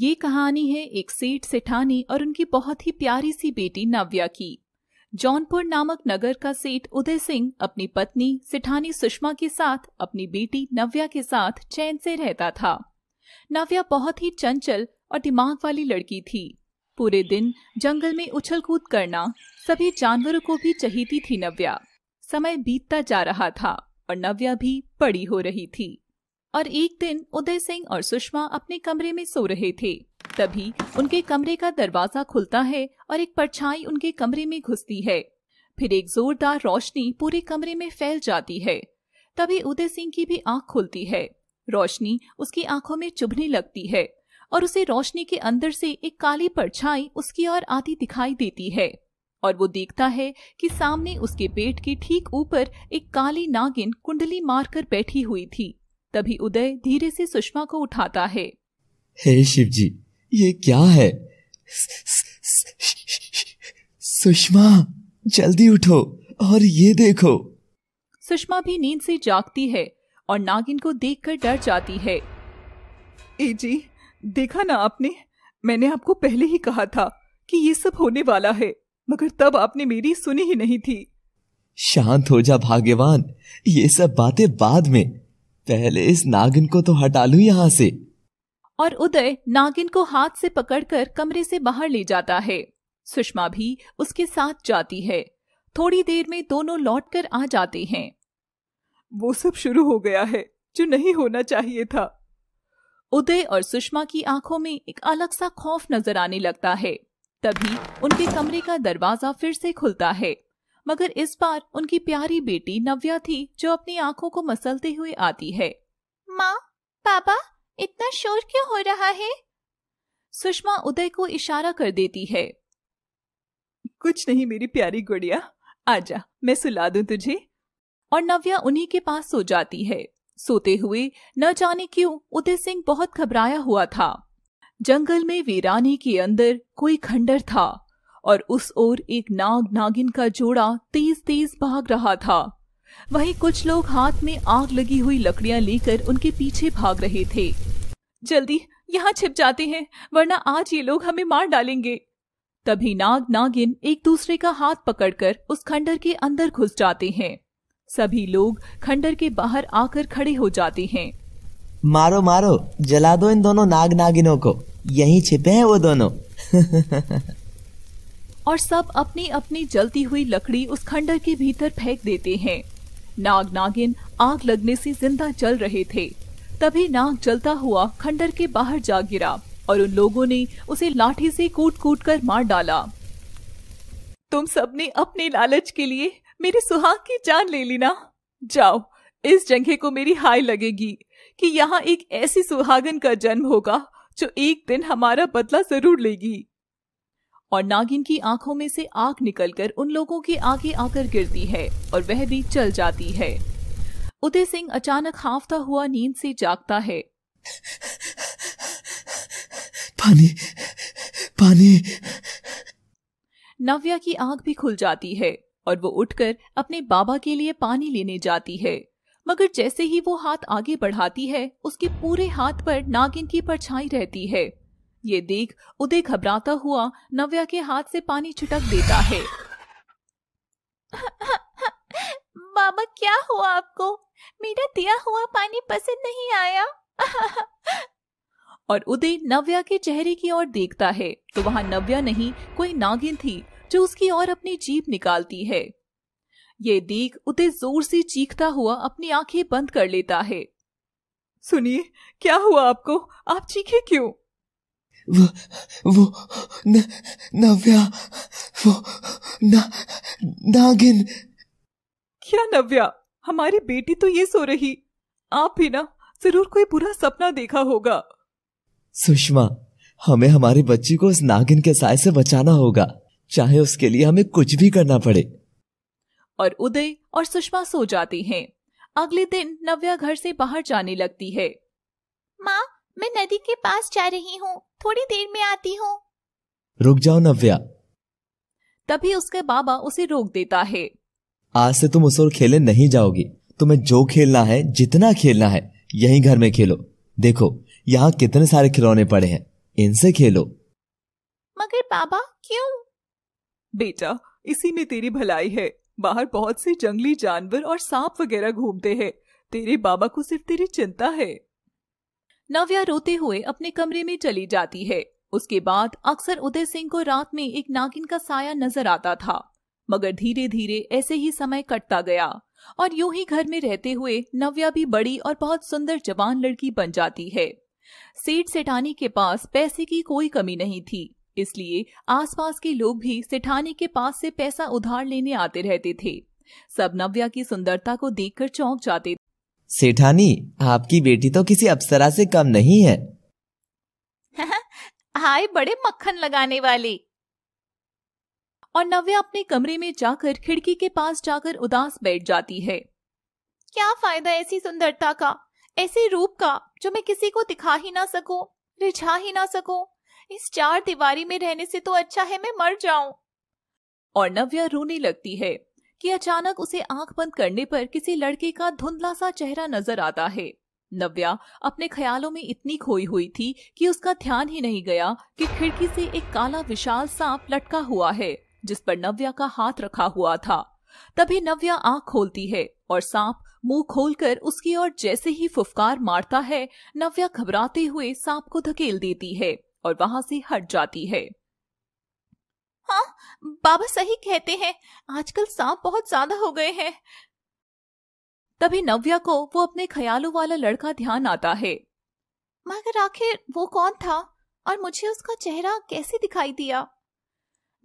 ये कहानी है एक सेठ सेठानी और उनकी बहुत ही प्यारी सी बेटी नव्या की जौनपुर नामक नगर का सेठ उदय सिंह अपनी पत्नी सेठानी सुषमा के साथ अपनी बेटी नव्या के साथ चैन से रहता था नव्या बहुत ही चंचल और दिमाग वाली लड़की थी पूरे दिन जंगल में उछल कूद करना सभी जानवरों को भी चहीती थी नव्या समय बीतता जा रहा था और नव्या भी पड़ी हो रही थी और एक दिन उदय सिंह और सुषमा अपने कमरे में सो रहे थे तभी उनके कमरे का दरवाजा खुलता है और एक परछाई उनके कमरे में घुसती है फिर एक जोरदार रोशनी पूरे कमरे में फैल जाती है तभी उदय सिंह की भी आंख खुलती है रोशनी उसकी आंखों में चुभने लगती है और उसे रोशनी के अंदर से एक काली परछाई उसकी ओर आती दिखाई देती है और वो देखता है कि सामने उसके पेट के ठीक ऊपर एक काली नागिन कुंडली मारकर बैठी हुई थी तभी उदय धीरे से सुषमा को उठाता है हे शिव जी ये क्या है सुषमा जल्दी उठो और ये देखो सुषमा भी नींद से जागती है और नागिन को देखकर डर जाती है ए जी देखा ना आपने मैंने आपको पहले ही कहा था कि ये सब होने वाला है मगर तब आपने मेरी सुनी ही नहीं थी शांत हो जा भाग्यवान ये सब बातें बाद में पहले इस नागिन को तो हटा लू यहाँ से और उदय नागिन को हाथ से पकड़कर कमरे से बाहर ले जाता है सुषमा भी उसके साथ जाती है थोड़ी देर में दोनों लौटकर आ जाते हैं वो सब शुरू हो गया है जो नहीं होना चाहिए था उदय और सुषमा की आंखों में एक अलग सा खौफ नजर आने लगता है तभी उनके कमरे का दरवाजा फिर से खुलता है मगर इस बार उनकी प्यारी बेटी नव्या थी जो अपनी आंखों को मसलते हुए आती है माँ पापा इतना शोर क्यों हो रहा है सुषमा उदय को इशारा कर देती है कुछ नहीं मेरी प्यारी गुड़िया आजा मैं सुला दू तुझे और नव्या उन्हीं के पास सो जाती है सोते हुए न जाने क्यों उदय सिंह बहुत घबराया हुआ था जंगल में वीरानी के अंदर कोई खंडर था और उस ओर एक नाग नागिन का जोड़ा तेज तेज भाग रहा था वहीं कुछ लोग हाथ में आग लगी हुई लकड़ियां लेकर उनके पीछे भाग रहे थे जल्दी यहाँ छिप जाते हैं वरना आज ये लोग हमें मार डालेंगे तभी नाग नागिन एक दूसरे का हाथ पकड़कर उस खंडर के अंदर घुस जाते हैं सभी लोग खंडर के बाहर आकर खड़े हो जाते हैं मारो मारो जला दो इन दोनों नाग नागिनों को यही छिपे हैं वो दोनों और सब अपनी अपनी जलती हुई लकड़ी उस खंडर के भीतर फेंक देते हैं नाग नागिन आग लगने से जिंदा जल रहे थे तभी नाग जलता हुआ खंडर के बाहर जा गिरा और उन लोगों ने उसे लाठी से कूट कूट कर मार डाला तुम सबने अपने लालच के लिए मेरे सुहाग की जान ले ली ना जाओ इस जगह को मेरी हाय लगेगी कि यहाँ एक ऐसी सुहागन का जन्म होगा जो एक दिन हमारा बदला जरूर लेगी और नागिन की आंखों में से आग निकलकर उन लोगों के आगे आकर गिरती है और वह भी चल जाती है उदय सिंह अचानक हाफता हुआ नींद से जागता है पानी पानी नव्या की आंख भी खुल जाती है और वो उठकर अपने बाबा के लिए पानी लेने जाती है मगर जैसे ही वो हाथ आगे बढ़ाती है उसके पूरे हाथ पर नागिन की परछाई रहती है ये देख उदय घबराता हुआ नव्या के हाथ से पानी छिटक देता है बाबा क्या हुआ आपको मेरा दिया हुआ पानी पसंद नहीं आया और उदय नव्या के चेहरे की ओर देखता है तो वहां नव्या नहीं कोई नागिन थी जो उसकी ओर अपनी जीप निकालती है ये देख उदय जोर से चीखता हुआ अपनी आंखें बंद कर लेता है सुनिए क्या हुआ आपको आप चीखे क्यों वो वो न, नव्या वो ना नागिन क्या नव्या हमारी बेटी तो ये सो रही आप ही ना जरूर कोई बुरा सपना देखा होगा सुषमा हमें हमारी बच्ची को उस नागिन के साय से बचाना होगा चाहे उसके लिए हमें कुछ भी करना पड़े और उदय और सुषमा सो जाती हैं। अगले दिन नव्या घर से बाहर जाने लगती है माँ मैं नदी के पास जा रही हूँ थोड़ी देर में आती हूँ रुक जाओ नव्या तभी उसके बाबा उसे रोक देता है आज से तुम उस और खेले नहीं जाओगी तुम्हें जो खेलना है जितना खेलना है यही घर में खेलो देखो यहाँ कितने सारे खिलौने पड़े हैं इनसे खेलो मगर बाबा क्यों बेटा इसी में तेरी भलाई है बाहर बहुत से जंगली जानवर और सांप वगैरह घूमते हैं तेरे बाबा को सिर्फ तेरी चिंता है नव्या रोते हुए अपने कमरे में चली जाती है उसके बाद अक्सर उदय सिंह को रात में एक नागिन का साया नजर आता था मगर धीरे धीरे ऐसे ही समय कटता गया और यूं ही घर में रहते हुए नव्या भी बड़ी और बहुत सुंदर जवान लड़की बन जाती है सेठ सेठानी के पास पैसे की कोई कमी नहीं थी इसलिए आसपास के लोग भी सेठानी के पास से पैसा उधार लेने आते रहते थे सब नव्या की सुंदरता को देखकर चौंक जाते सेठानी आपकी बेटी तो किसी अप्सरा से कम नहीं है हाय बड़े मक्खन लगाने वाले और नव्या अपने कमरे में जाकर खिड़की के पास जाकर उदास बैठ जाती है क्या फायदा ऐसी सुंदरता का ऐसे रूप का जो मैं किसी को दिखा ही ना सकूं, रिझा ही ना सकूं? इस चार दीवारी में रहने से तो अच्छा है मैं मर जाऊं और नव्या रोने लगती है कि अचानक उसे आंख बंद करने पर किसी लड़के का धुंधला सा चेहरा नजर आता है नव्या अपने ख्यालों में इतनी खोई हुई थी कि उसका ध्यान ही नहीं गया कि खिड़की से एक काला विशाल सांप लटका हुआ है जिस पर नव्या का हाथ रखा हुआ था तभी नव्या आंख खोलती है और सांप मुंह खोलकर उसकी ओर जैसे ही फुफकार मारता है नव्या घबराते हुए सांप को धकेल देती है और वहां से हट जाती है हाँ बाबा सही कहते हैं आजकल सांप बहुत ज्यादा हो गए हैं तभी नव्या को वो अपने ख्यालों वाला लड़का ध्यान आता है मगर आखिर वो कौन था और मुझे उसका चेहरा कैसे दिखाई दिया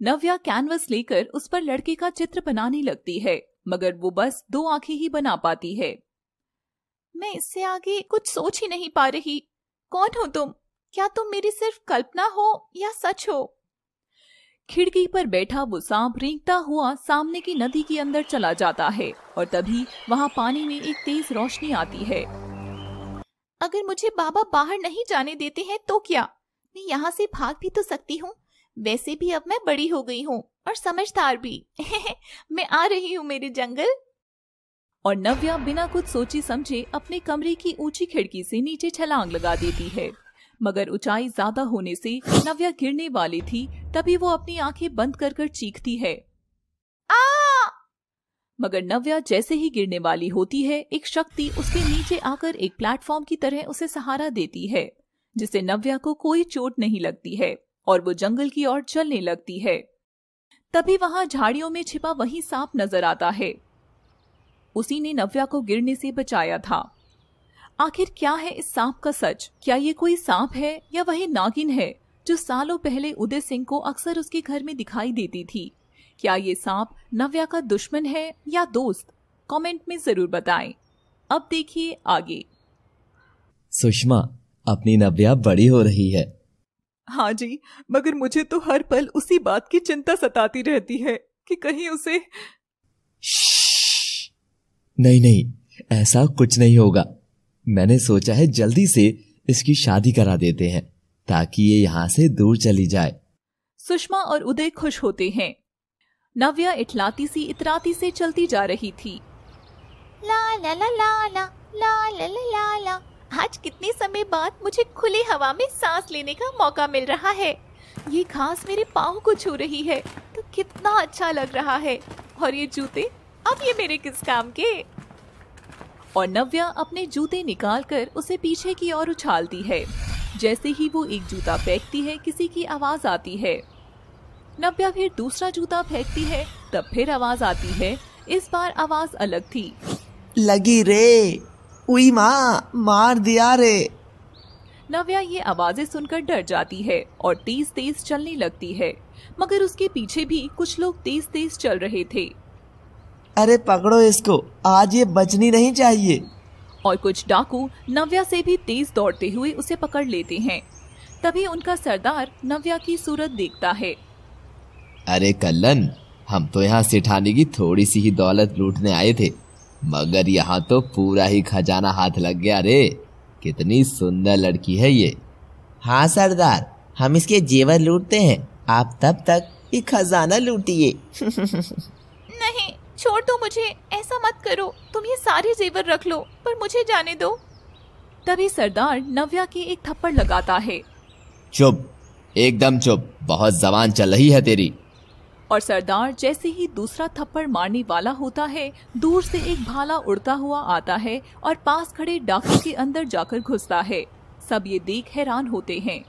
नव्या कैनवस लेकर उस पर लड़के का चित्र बनाने लगती है मगर वो बस दो आंखें ही बना पाती है मैं इससे आगे कुछ सोच ही नहीं पा रही कौन हो तुम क्या तुम मेरी सिर्फ कल्पना हो या सच हो खिड़की पर बैठा वो सांप रेंगता हुआ सामने की नदी के अंदर चला जाता है और तभी वहाँ पानी में एक तेज रोशनी आती है अगर मुझे बाबा बाहर नहीं जाने देते हैं तो क्या मैं यहाँ से भाग भी तो सकती हूँ वैसे भी अब मैं बड़ी हो गई हूँ और समझदार भी मैं आ रही हूँ मेरे जंगल और नव्या बिना कुछ सोची समझे अपने कमरे की ऊंची खिड़की से नीचे छलांग लगा देती है मगर ऊंचाई ज्यादा होने से नव्या गिरने वाली थी तभी वो अपनी आंखें बंद कर कर चीखती है आ! मगर नव्या जैसे ही गिरने वाली होती है एक शक्ति उसके नीचे आकर एक प्लेटफॉर्म की तरह उसे सहारा देती है जिससे नव्या को कोई चोट नहीं लगती है और वो जंगल की ओर चलने लगती है तभी वहां झाड़ियों में छिपा वही सांप नजर आता है उसी ने नव्या को गिरने से बचाया था आखिर क्या है इस सांप का सच क्या ये कोई सांप है या वही नागिन है जो सालों पहले उदय सिंह को अक्सर उसके घर में दिखाई देती थी क्या ये सांप नव्या का दुश्मन है या दोस्त कमेंट में जरूर बताएं। अब देखिए आगे सुषमा अपनी नव्या बड़ी हो रही है हाँ जी मगर मुझे तो हर पल उसी बात की चिंता सताती रहती है कि कहीं उसे नहीं नहीं ऐसा कुछ नहीं होगा मैंने सोचा है जल्दी से इसकी शादी करा देते हैं ताकि ये यहाँ से दूर चली जाए सुषमा और उदय खुश होते हैं नव्या इटलाती सी इतराती से चलती जा रही थी ला ला ला ला ला ला ला ला ला ला आज कितने समय बाद मुझे खुली हवा में सांस लेने का मौका मिल रहा है ये घास मेरे पाँव को छू रही है तो कितना अच्छा लग रहा है और ये जूते अब ये मेरे किस काम के और नव्या अपने जूते निकालकर उसे पीछे की ओर उछालती है जैसे ही वो एक जूता फेंकती है किसी की आवाज आती है नव्या फिर दूसरा जूता फेंकती है तब फिर आवाज आती है इस बार आवाज अलग थी लगी रे उई माँ मार दिया रे नव्या ये आवाजें सुनकर डर जाती है और तेज तेज चलने लगती है मगर उसके पीछे भी कुछ लोग तेज तेज चल रहे थे अरे पकड़ो इसको आज ये बचनी नहीं चाहिए और कुछ डाकू नव्या से भी तेज दौड़ते हुए उसे पकड़ लेते हैं तभी उनका सरदार नव्या की सूरत देखता है अरे कल्लन हम तो यहाँ सेठानी की थोड़ी सी ही दौलत लूटने आए थे मगर यहाँ तो पूरा ही खजाना हाथ लग गया अरे कितनी सुंदर लड़की है ये हाँ सरदार हम इसके जेवर लूटते हैं आप तब तक ये खजाना लूटिए नहीं छोड़ दो मुझे ऐसा मत करो तुम ये सारे जेवर रख लो पर मुझे जाने दो तभी सरदार नव्या की एक थप्पड़ लगाता है चुप एकदम चुप बहुत जबान चल रही है तेरी और सरदार जैसे ही दूसरा थप्पड़ मारने वाला होता है दूर से एक भाला उड़ता हुआ आता है और पास खड़े डाकू के अंदर जाकर घुसता है सब ये देख हैरान होते हैं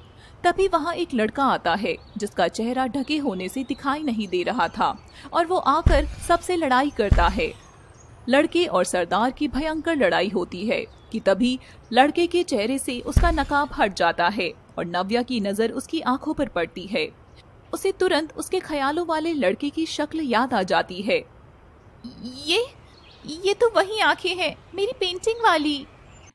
तभी वहाँ एक लड़का आता है जिसका चेहरा ढके होने से दिखाई नहीं दे रहा था और वो आकर सबसे लड़ाई करता है लड़के और सरदार की भयंकर लड़ाई होती है कि तभी लड़के के चेहरे से उसका नकाब हट जाता है और नव्या की नजर उसकी आंखों पर पड़ती है उसे तुरंत उसके ख्यालों वाले लड़के की शक्ल याद आ जाती है ये ये तो वही आंखें हैं मेरी पेंटिंग वाली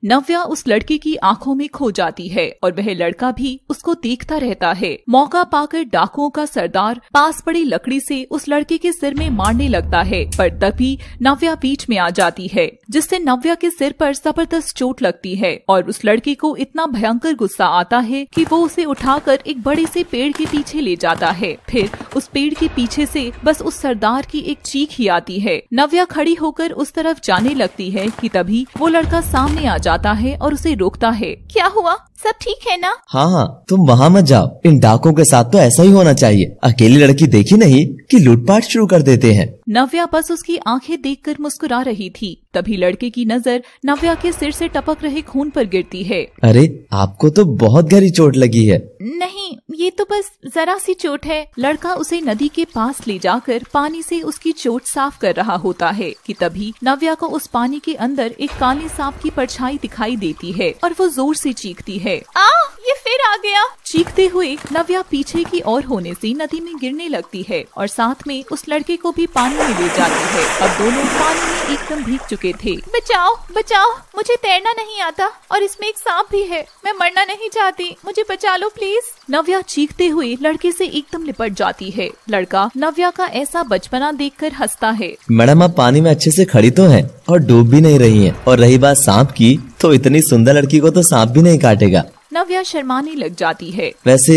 नव्या उस लड़की की आंखों में खो जाती है और वह लड़का भी उसको देखता रहता है मौका पाकर डाकुओं का सरदार पास पड़ी लकड़ी से उस लड़के के सिर में मारने लगता है पर तभी नव्या बीच में आ जाती है जिससे नव्या के सिर पर जबरदस्त चोट लगती है और उस लड़की को इतना भयंकर गुस्सा आता है कि वो उसे उठाकर एक बड़े से पेड़ के पीछे ले जाता है फिर उस पेड़ के पीछे से बस उस सरदार की एक चीख ही आती है नव्या खड़ी होकर उस तरफ जाने लगती है कि तभी वो लड़का सामने आ जाता जाता है और उसे रोकता है क्या हुआ सब ठीक है ना हाँ हाँ तुम वहाँ मत जाओ इन डाकों के साथ तो ऐसा ही होना चाहिए अकेली लड़की देखी नहीं कि लूटपाट शुरू कर देते हैं नव्या बस उसकी आंखें देखकर मुस्कुरा रही थी तभी लड़के की नजर नव्या के सिर से टपक रहे खून पर गिरती है अरे आपको तो बहुत गहरी चोट लगी है नहीं ये तो बस जरा सी चोट है लड़का उसे नदी के पास ले जाकर पानी से उसकी चोट साफ कर रहा होता है कि तभी नव्या को उस पानी के अंदर एक काले सांप की परछाई दिखाई देती है और वो जोर से चीखती है 啊。ये फिर आ गया चीखते हुए नव्या पीछे की ओर होने से नदी में गिरने लगती है और साथ में उस लड़के को भी पानी में ले जाती है अब दोनों पानी में एकदम भीग चुके थे बचाओ बचाओ मुझे तैरना नहीं आता और इसमें एक सांप भी है मैं मरना नहीं चाहती मुझे बचा लो प्लीज नव्या चीखते हुए लड़के से एकदम लिपट जाती है लड़का नव्या का ऐसा बचपना देख कर हंसता है मैडम आप पानी में अच्छे ऐसी खड़ी तो है और डूब भी नहीं रही है और रही बात सांप की तो इतनी सुंदर लड़की को तो सांप भी नहीं काटेगा नव्या शर्माने लग जाती है वैसे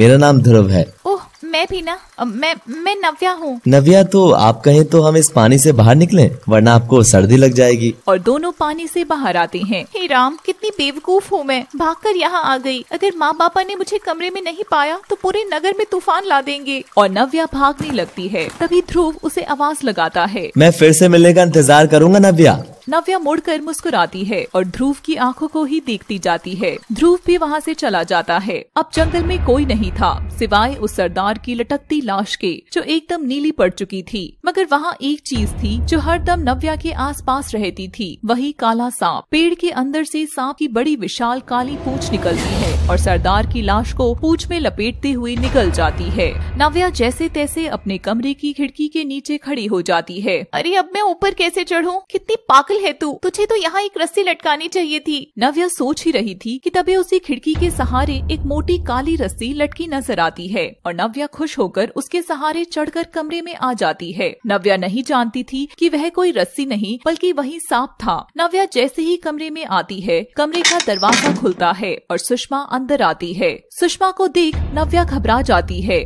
मेरा नाम ध्रुव है ओह मैं भी ना मैं मैं नव्या हूँ नव्या तो आप कहें तो हम इस पानी से बाहर निकले वरना आपको सर्दी लग जाएगी और दोनों पानी से बाहर आते हैं हे राम कितनी बेवकूफ हूँ मैं भाग कर यहाँ आ गई अगर माँ बापा ने मुझे कमरे में नहीं पाया तो पूरे नगर में तूफान ला देंगे और नव्या भागने लगती है तभी ध्रुव उसे आवाज लगाता है मैं फिर से मिलने का इंतजार करूँगा नव्या नव्या मुड़ कर मुस्कुराती है और ध्रुव की आंखों को ही देखती जाती है ध्रुव भी वहाँ से चला जाता है अब जंगल में कोई नहीं था सिवाय उस सरदार कार की लटकती लाश के जो एकदम नीली पड़ चुकी थी मगर वहाँ एक चीज थी जो हरदम नव्या के आसपास रहती थी वही काला सांप पेड़ के अंदर से सांप की बड़ी विशाल काली पूछ निकलती है और सरदार की लाश को पूछ में लपेटते हुए निकल जाती है नव्या जैसे तैसे अपने कमरे की खिड़की के नीचे खड़ी हो जाती है अरे अब मैं ऊपर कैसे चढ़ूँ कितनी पागल है तू तुझे तो यहाँ एक रस्सी लटकानी चाहिए थी नव्या सोच ही रही थी कि तभी उसी खिड़की के सहारे एक मोटी काली रस्सी लटकी नजर आती है और नव्या खुश होकर उसके सहारे चढ़कर कमरे में आ जाती है नव्या नहीं जानती थी कि वह कोई रस्सी नहीं बल्कि वही सांप था नव्या जैसे ही कमरे में आती है कमरे का दरवाजा खुलता है और सुषमा अंदर आती है सुषमा को देख नव्या घबरा जाती है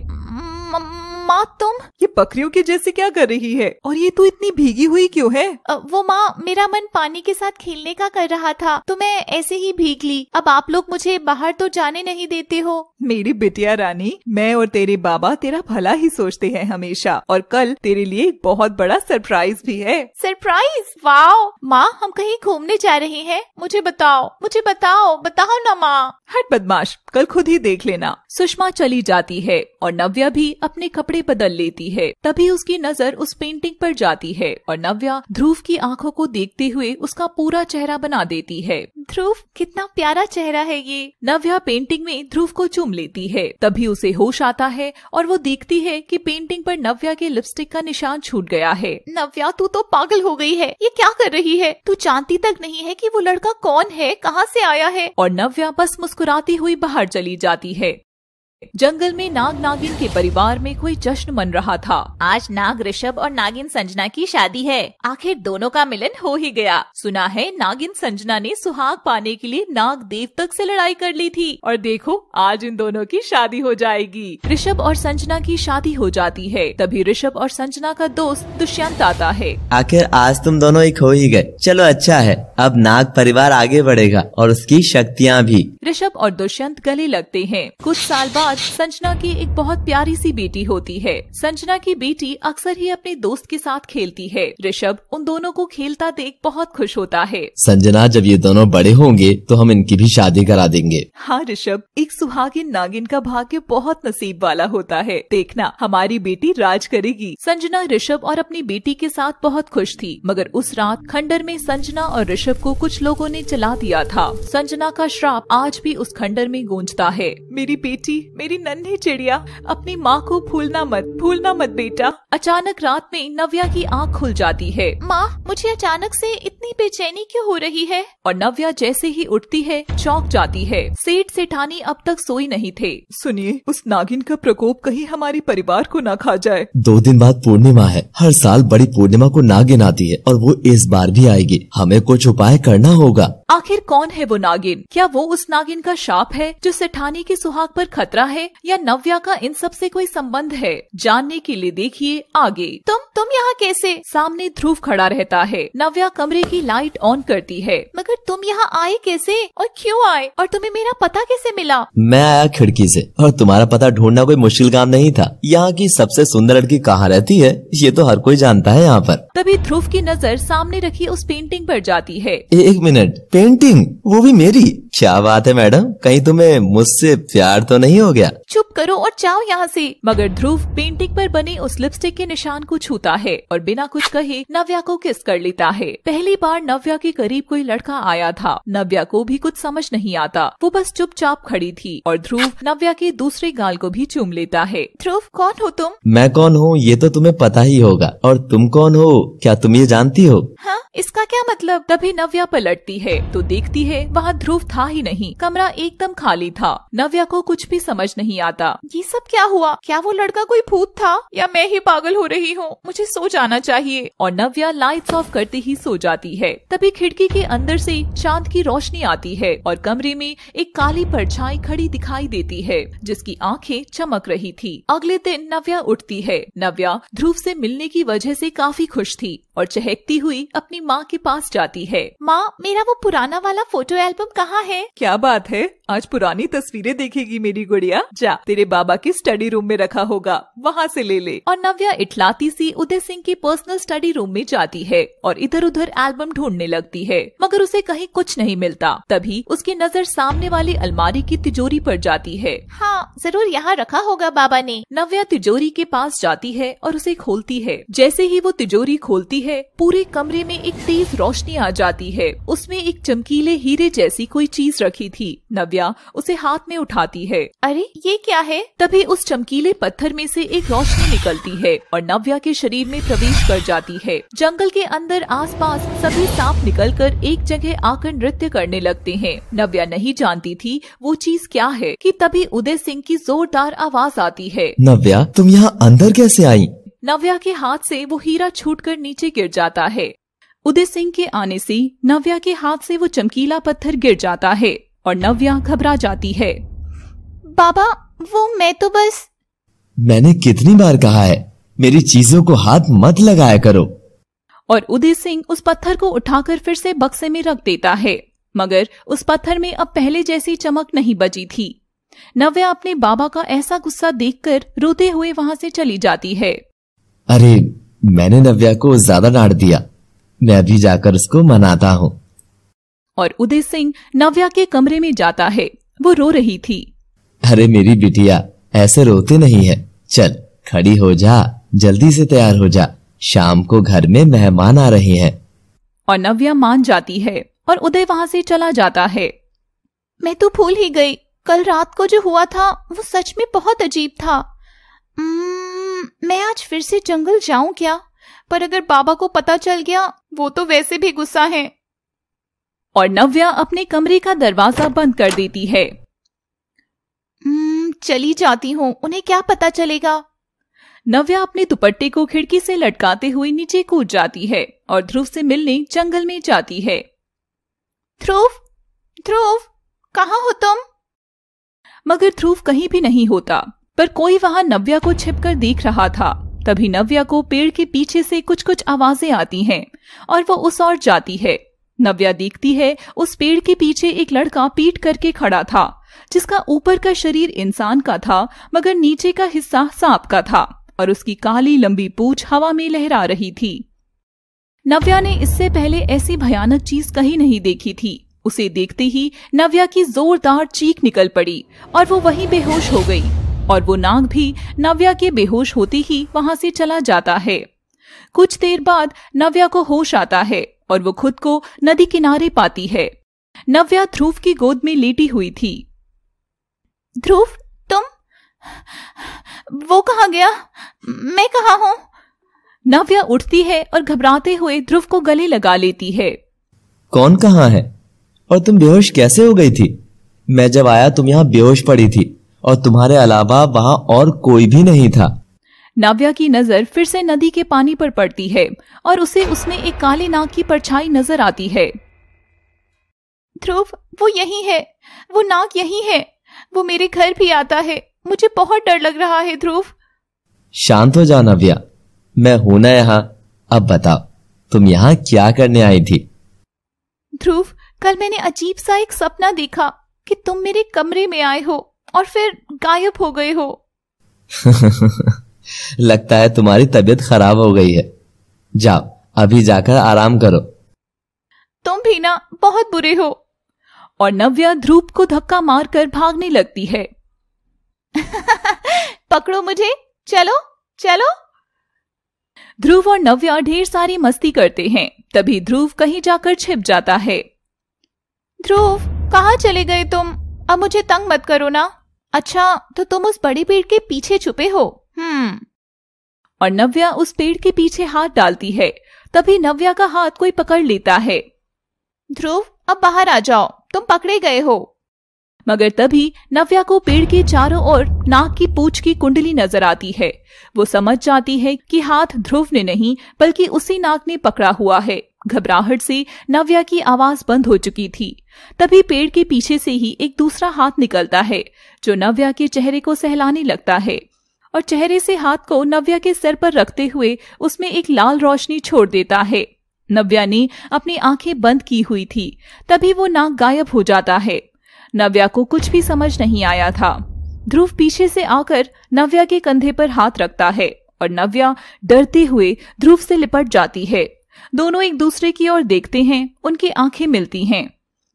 माँ तुम ये बकरियों के जैसे क्या कर रही है और ये तू तो इतनी भीगी हुई क्यों है वो माँ मेरा मन पानी के साथ खेलने का कर रहा था तो मैं ऐसे ही भीग ली अब आप लोग मुझे बाहर तो जाने नहीं देते हो मेरी बिटिया रानी मैं और तेरे बाबा तेरा भला ही सोचते हैं हमेशा और कल तेरे लिए एक बहुत बड़ा सरप्राइज भी है सरप्राइज वाओ माँ हम कहीं घूमने जा रहे हैं मुझे बताओ मुझे बताओ बताओ ना माँ हट बदमाश कल खुद ही देख लेना सुषमा चली जाती है और नव्या भी अपने कपड़े बदल लेती है तभी उसकी नजर उस पेंटिंग पर जाती है और नव्या ध्रुव की आंखों को देखते हुए उसका पूरा चेहरा बना देती है ध्रुव कितना प्यारा चेहरा है ये नव्या पेंटिंग में ध्रुव को चूम लेती है तभी उसे होश आता है और वो देखती है की पेंटिंग आरोप नव्या के लिपस्टिक का निशान छूट गया है नव्या तू तो पागल हो गयी है ये क्या कर रही है तू जानती तक नहीं है की वो लड़का कौन है कहाँ ऐसी आया है और नव्या बस मुस्कुराती हुई बाहर बाहर चली जाती है जंगल में नाग नागिन के परिवार में कोई जश्न मन रहा था आज नाग ऋषभ और नागिन संजना की शादी है आखिर दोनों का मिलन हो ही गया सुना है नागिन संजना ने सुहाग पाने के लिए नाग देव तक से लड़ाई कर ली थी और देखो आज इन दोनों की शादी हो जाएगी ऋषभ और संजना की शादी हो जाती है तभी ऋषभ और संजना का दोस्त दुष्यंत आता है आखिर आज तुम दोनों एक हो ही गए चलो अच्छा है अब नाग परिवार आगे बढ़ेगा और उसकी शक्तियाँ भी ऋषभ और दुष्यंत गले लगते हैं कुछ साल बाद बाद संजना की एक बहुत प्यारी सी बेटी होती है संजना की बेटी अक्सर ही अपने दोस्त के साथ खेलती है ऋषभ उन दोनों को खेलता देख बहुत खुश होता है संजना जब ये दोनों बड़े होंगे तो हम इनकी भी शादी करा देंगे हाँ ऋषभ एक सुहागिन नागिन का भाग्य बहुत नसीब वाला होता है देखना हमारी बेटी राज करेगी संजना ऋषभ और अपनी बेटी के साथ बहुत खुश थी मगर उस रात खंडर में संजना और ऋषभ को कुछ लोगों ने चला दिया था संजना का श्राप आज भी उस खंडर में गूंजता है मेरी बेटी मेरी नन्ही चिड़िया अपनी माँ को भूलना मत भूलना मत बेटा अचानक रात में नव्या की आँख खुल जाती है माँ मुझे अचानक से इतनी बेचैनी क्यों हो रही है और नव्या जैसे ही उठती है चौंक जाती है सेठ सेठानी अब तक सोई नहीं थे सुनिए उस नागिन का प्रकोप कहीं हमारे परिवार को न खा जाए दो दिन बाद पूर्णिमा है हर साल बड़ी पूर्णिमा को नागिन आती है और वो इस बार भी आएगी हमें कुछ उपाय करना होगा आखिर कौन है वो नागिन क्या वो उस नागिन का शाप है जो सेठानी के सुहाग पर खतरा है या नव्या का इन सब से कोई संबंध है जानने के लिए देखिए आगे तो यहाँ कैसे सामने ध्रुव खड़ा रहता है नव्या कमरे की लाइट ऑन करती है मगर तुम यहाँ आए कैसे और क्यों आए और तुम्हें मेरा पता कैसे मिला मैं आया खिड़की से और तुम्हारा पता ढूंढना कोई मुश्किल काम नहीं था यहाँ की सबसे सुंदर लड़की कहाँ रहती है ये तो हर कोई जानता है यहाँ पर तभी ध्रुव की नजर सामने रखी उस पेंटिंग पर जाती है एक मिनट पेंटिंग वो भी मेरी क्या बात है मैडम कहीं तुम्हें मुझसे प्यार तो नहीं हो गया चुप करो और जाओ यहाँ से मगर ध्रुव पेंटिंग पर बने उस लिपस्टिक के निशान को छूता है है और बिना कुछ कहे नव्या को किस कर लेता है पहली बार नव्या के करीब कोई लड़का आया था नव्या को भी कुछ समझ नहीं आता वो बस चुपचाप खड़ी थी और ध्रुव नव्या के दूसरे गाल को भी चूम लेता है ध्रुव कौन हो तुम मैं कौन हूँ ये तो तुम्हें पता ही होगा और तुम कौन हो क्या तुम ये जानती हो हा? इसका क्या मतलब तभी नव्या पलटती है तो देखती है वहाँ ध्रुव था ही नहीं कमरा एकदम खाली था नव्या को कुछ भी समझ नहीं आता ये सब क्या हुआ क्या वो लड़का कोई भूत था या मैं ही पागल हो रही हूँ मुझे सो जाना चाहिए और नव्या लाइट्स ऑफ करते ही सो जाती है तभी खिड़की के अंदर से चांद की रोशनी आती है और कमरे में एक काली परछाई खड़ी दिखाई देती है जिसकी आंखें चमक रही थी अगले दिन नव्या उठती है नव्या ध्रुव से मिलने की वजह से काफी खुश थी और चहकती हुई अपनी माँ के पास जाती है माँ मेरा वो पुराना वाला फोटो एल्बम कहाँ है क्या बात है आज पुरानी तस्वीरें देखेगी मेरी गुड़िया जा तेरे बाबा के स्टडी रूम में रखा होगा वहाँ से ले ले और नव्या इटलाती सी उदय सिंह के पर्सनल स्टडी रूम में जाती है और इधर उधर एल्बम ढूंढने लगती है मगर उसे कहीं कुछ नहीं मिलता तभी उसकी नजर सामने वाली अलमारी की तिजोरी पर जाती है हाँ जरूर यहाँ रखा होगा बाबा ने नव्या तिजोरी के पास जाती है और उसे खोलती है जैसे ही वो तिजोरी खोलती है पूरे कमरे में एक तेज रोशनी आ जाती है उसमें एक चमकीले हीरे जैसी कोई चीज रखी थी नव्या उसे हाथ में उठाती है अरे ये क्या है तभी उस चमकीले पत्थर में से एक रोशनी निकलती है और नव्या के शरीर में प्रवेश कर जाती है जंगल के अंदर आसपास सभी सांप निकलकर एक जगह आकर नृत्य करने लगते हैं नव्या नहीं जानती थी वो चीज क्या है कि तभी उदय सिंह की जोरदार आवाज आती है नव्या तुम यहाँ अंदर कैसे आई नव्या के हाथ से वो हीरा छूटकर नीचे गिर जाता है उदय सिंह के आने से नव्या के हाथ से वो चमकीला पत्थर गिर जाता है और नव्या घबरा जाती है बाबा वो मैं तो बस मैंने कितनी बार कहा है मेरी चीजों को हाथ मत लगाया करो और उदय सिंह उस पत्थर को उठाकर फिर से बक्से में रख देता है मगर उस पत्थर में अब पहले जैसी चमक नहीं बची थी नव्या अपने बाबा का ऐसा गुस्सा देखकर रोते हुए वहां से चली जाती है अरे मैंने नव्या को ज्यादा डांट दिया मैं भी जाकर उसको मनाता हूँ और उदय सिंह नव्या के कमरे में जाता है वो रो रही थी अरे मेरी बिटिया ऐसे रोते नहीं है चल खड़ी हो जा जल्दी से तैयार हो जा शाम को घर में मेहमान आ रहे हैं और नव्या मान जाती है और उदय वहां से चला जाता है मैं तो भूल ही गई कल रात को जो हुआ था वो सच में बहुत अजीब था मैं आज फिर से जंगल जाऊं क्या पर अगर बाबा को पता चल गया वो तो वैसे भी गुस्सा है और नव्या अपने कमरे का दरवाजा बंद कर देती है हम्म, चली जाती हूँ उन्हें क्या पता चलेगा नव्या अपने दुपट्टे को खिड़की से लटकाते हुए नीचे कूद जाती है और ध्रुव से मिलने जंगल में जाती है ध्रुव ध्रुव कहा हो तुम मगर ध्रुव कहीं भी नहीं होता पर कोई वहाँ नव्या को छिपकर देख रहा था तभी नव्या को पेड़ के पीछे से कुछ कुछ आवाजें आती हैं और वो उस ओर जाती है नव्या देखती है उस पेड़ के पीछे एक लड़का पीट करके खड़ा था जिसका ऊपर का शरीर इंसान का था मगर नीचे का हिस्सा सांप का था और उसकी काली लंबी पूछ हवा में लहरा रही थी नव्या ने इससे पहले ऐसी भयानक चीज कहीं नहीं देखी थी उसे देखते ही नव्या की जोरदार चीख निकल पड़ी और वो वहीं बेहोश हो गई और वो नाग भी नव्या के बेहोश होते ही वहां से चला जाता है कुछ देर बाद नव्या को होश आता है और वो खुद को नदी किनारे पाती है नव्या ध्रुव की गोद में लेटी हुई थी ध्रुव तुम वो कहा गया मैं कहा हूं नव्या उठती है और घबराते हुए ध्रुव को गले लगा लेती है कौन कहा है और तुम बेहोश कैसे हो गई थी मैं जब आया तुम यहाँ बेहोश पड़ी थी और तुम्हारे अलावा वहाँ और कोई भी नहीं था नव्या की नजर फिर से नदी के पानी पर पड़ती है और उसे उसमें एक काले नाग की परछाई नजर आती है ध्रुव वो यही है वो नाग यही है वो मेरे घर भी आता है मुझे बहुत डर लग रहा है ध्रुव शांत हो जाओ नव्या मैं हूं ना यहाँ अब बताओ तुम यहाँ क्या करने आई थी ध्रुव कल मैंने अजीब सा एक सपना देखा कि तुम मेरे कमरे में आए हो और फिर गायब हो गए हो लगता है तुम्हारी तबीयत खराब हो गई है जाओ अभी जाकर आराम करो तुम भी ना बहुत बुरे हो और नव्या ध्रुव को धक्का मारकर भागने लगती है पकड़ो मुझे चलो चलो ध्रुव और नव्या ढेर सारी मस्ती करते हैं तभी ध्रुव कहीं जाकर छिप जाता है ध्रुव कहा चले गए तुम अब मुझे तंग मत करो ना अच्छा तो तुम उस बड़े पेड़ के पीछे छुपे हो हम्म और नव्या उस पेड़ के पीछे हाथ डालती है तभी नव्या का हाथ कोई पकड़ लेता है ध्रुव अब बाहर आ जाओ तुम पकड़े गए हो मगर तभी नव्या को पेड़ के चारों ओर नाक की पूछ की कुंडली नजर आती है वो समझ जाती है कि हाथ ध्रुव ने नहीं बल्कि उसी नाक ने पकड़ा हुआ है घबराहट से नव्या की आवाज बंद हो चुकी थी तभी पेड़ के पीछे से ही एक दूसरा हाथ निकलता है जो नव्या के चेहरे को सहलाने लगता है और चेहरे से हाथ को नव्या के सर पर रखते हुए उसमें एक लाल रोशनी छोड़ देता है नव्या ने अपनी आंखें बंद की हुई थी तभी वो नाक गायब हो जाता है नव्या को कुछ भी समझ नहीं आया था ध्रुव पीछे से आकर नव्या के कंधे पर हाथ रखता है और नव्या डरते हुए ध्रुव से लिपट जाती है दोनों एक दूसरे की ओर देखते हैं उनकी आंखें मिलती हैं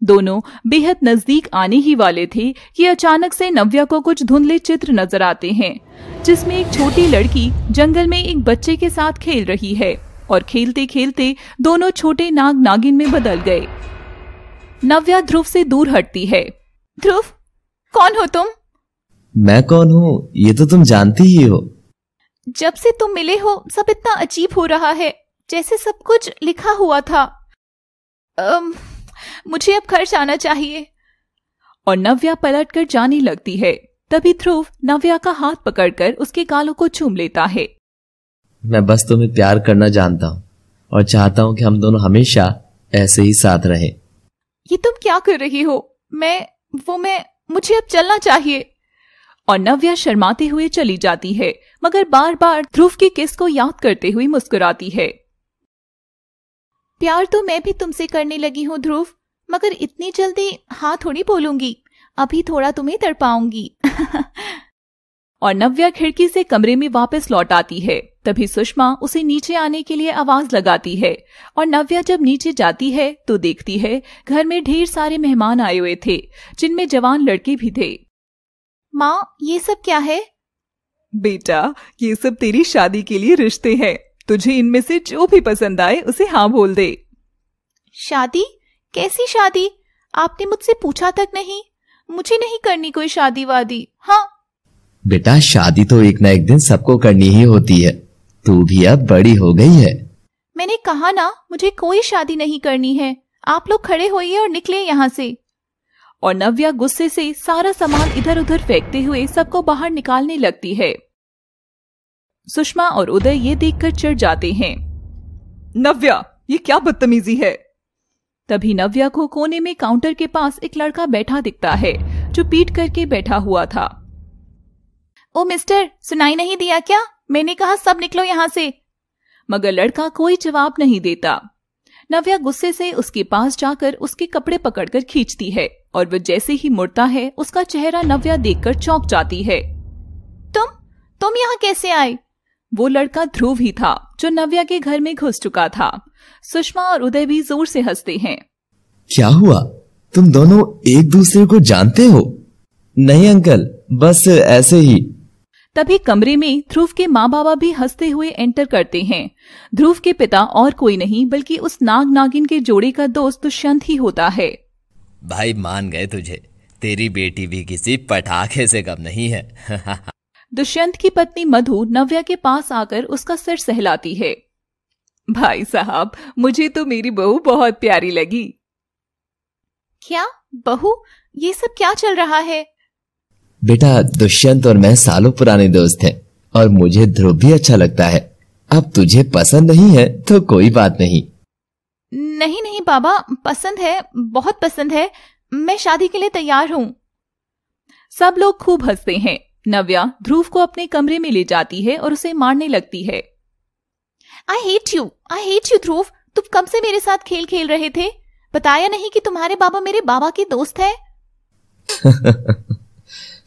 दोनों बेहद नजदीक आने ही वाले थे कि अचानक से नव्या को कुछ धुंधले चित्र नजर आते हैं जिसमें एक छोटी लड़की जंगल में एक बच्चे के साथ खेल रही है और खेलते खेलते दोनों छोटे नाग नागिन में बदल गए नव्या ध्रुव से दूर हटती है ध्रुव कौन हो तुम मैं कौन हूँ ये तो तुम जानती ही हो जब से तुम मिले हो सब इतना अजीब हो रहा है जैसे सब कुछ लिखा हुआ था अम, मुझे अब घर जाना चाहिए और नव्या पलट कर जाने लगती है तभी ध्रुव नव्या का हाथ पकड़कर उसके गालों को चूम लेता है मैं बस तुम्हें प्यार करना जानता हूँ और चाहता हूँ कि हम दोनों हमेशा ऐसे ही साथ रहे ये तुम क्या कर रही हो मैं वो मैं मुझे अब चलना चाहिए और नव्या शर्माते हुए चली जाती है मगर बार बार ध्रुव की किस को याद करते हुए मुस्कुराती है प्यार तो मैं भी तुमसे करने लगी हूँ ध्रुव मगर इतनी जल्दी हाँ थोड़ी बोलूंगी अभी थोड़ा तुम्हें तड़पाऊंगी और नव्या खिड़की से कमरे में वापस लौट आती है तभी सुषमा उसे नीचे आने के लिए आवाज लगाती है और नव्या जब नीचे जाती है तो देखती है घर में ढेर सारे मेहमान आए हुए थे जिनमें जवान लड़के भी थे माँ ये सब क्या है बेटा ये सब तेरी शादी के लिए रिश्ते हैं तुझे इनमें से जो भी पसंद आए उसे हाँ बोल दे शादी कैसी शादी आपने मुझसे पूछा तक नहीं मुझे नहीं करनी कोई शादी वादी हाँ बेटा शादी तो एक ना एक दिन सबको करनी ही होती है तू भी अब बड़ी हो गई है मैंने कहा ना मुझे कोई शादी नहीं करनी है आप लोग खड़े होइए और निकले यहाँ से और नव्या गुस्से से सारा सामान इधर उधर फेंकते हुए सबको बाहर निकालने लगती है सुषमा और उदय ये देखकर चढ़ जाते हैं नव्या ये क्या बदतमीजी है तभी नव्या को कोने में काउंटर के पास एक लड़का बैठा दिखता है जो पीट करके बैठा हुआ था ओ मिस्टर सुनाई नहीं दिया क्या मैंने कहा सब निकलो यहाँ से मगर लड़का कोई जवाब नहीं देता नव्या गुस्से से उसके पास जाकर उसके कपड़े पकड़कर खींचती है और वह जैसे ही मुड़ता है उसका चेहरा नव्या देखकर चौंक जाती है तुम तुम यहाँ कैसे आए वो लड़का ध्रुव ही था जो नव्या के घर में घुस चुका था सुषमा और उदय भी जोर से हंसते हैं क्या हुआ तुम दोनों एक दूसरे को जानते हो नहीं अंकल बस ऐसे ही तभी कमरे में ध्रुव के माँ बाबा भी हंसते हुए एंटर करते हैं ध्रुव के पिता और कोई नहीं बल्कि उस नाग नागिन के जोड़े का दोस्त दुष्यंत तो ही होता है भाई मान गए तुझे तेरी बेटी भी किसी पटाखे से कम नहीं है दुष्यंत की पत्नी मधु नव्या के पास आकर उसका सिर सहलाती है भाई साहब मुझे तो मेरी बहू बहुत प्यारी लगी क्या बहू ये सब क्या चल रहा है बेटा दुष्यंत और मैं सालों पुराने दोस्त हैं और मुझे ध्रुव भी अच्छा लगता है अब तुझे पसंद नहीं है तो कोई बात नहीं नहीं नहीं बाबा पसंद है बहुत पसंद है मैं शादी के लिए तैयार हूँ सब लोग खूब हंसते हैं नव्या ध्रुव को अपने कमरे में ले जाती है और उसे मारने लगती है I hate you I hate you Dhruv तुम कब से मेरे साथ खेल खेल रहे थे बताया नहीं कि तुम्हारे बाबा मेरे बाबा के दोस्त है